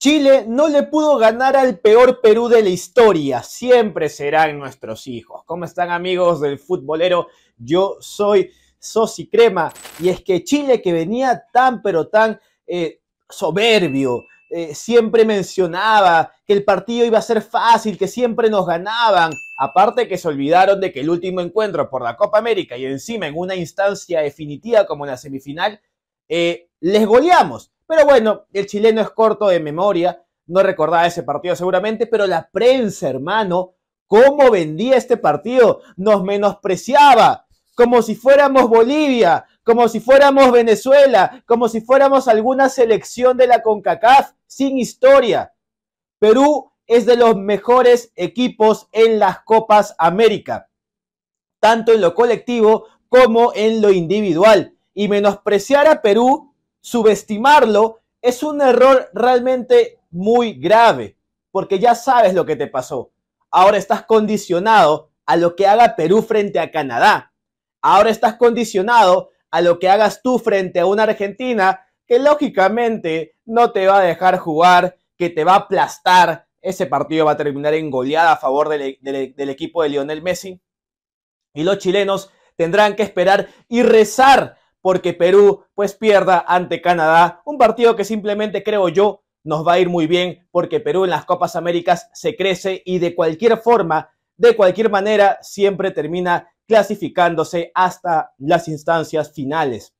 Chile no le pudo ganar al peor Perú de la historia. Siempre serán nuestros hijos. ¿Cómo están amigos del futbolero? Yo soy Sosi Crema. Y es que Chile que venía tan pero tan eh, soberbio, eh, siempre mencionaba que el partido iba a ser fácil, que siempre nos ganaban. Aparte que se olvidaron de que el último encuentro por la Copa América y encima en una instancia definitiva como la semifinal, eh, les goleamos. Pero bueno, el chileno es corto de memoria, no recordaba ese partido seguramente, pero la prensa, hermano, cómo vendía este partido, nos menospreciaba, como si fuéramos Bolivia, como si fuéramos Venezuela, como si fuéramos alguna selección de la CONCACAF sin historia. Perú es de los mejores equipos en las Copas América, tanto en lo colectivo como en lo individual. Y menospreciar a Perú subestimarlo es un error realmente muy grave, porque ya sabes lo que te pasó. Ahora estás condicionado a lo que haga Perú frente a Canadá. Ahora estás condicionado a lo que hagas tú frente a una Argentina que lógicamente no te va a dejar jugar, que te va a aplastar. Ese partido va a terminar en goleada a favor del, e, e, del equipo de Lionel Messi. Y los chilenos tendrán que esperar y rezar porque Perú pues pierda ante Canadá, un partido que simplemente creo yo nos va a ir muy bien porque Perú en las Copas Américas se crece y de cualquier forma, de cualquier manera, siempre termina clasificándose hasta las instancias finales.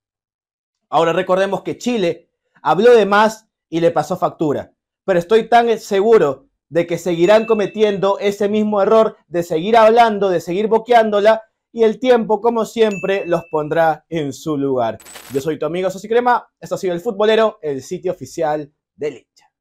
Ahora recordemos que Chile habló de más y le pasó factura, pero estoy tan seguro de que seguirán cometiendo ese mismo error de seguir hablando, de seguir boqueándola y el tiempo, como siempre, los pondrá en su lugar. Yo soy tu amigo Sosy Crema, esto ha sido El Futbolero, el sitio oficial de hincha.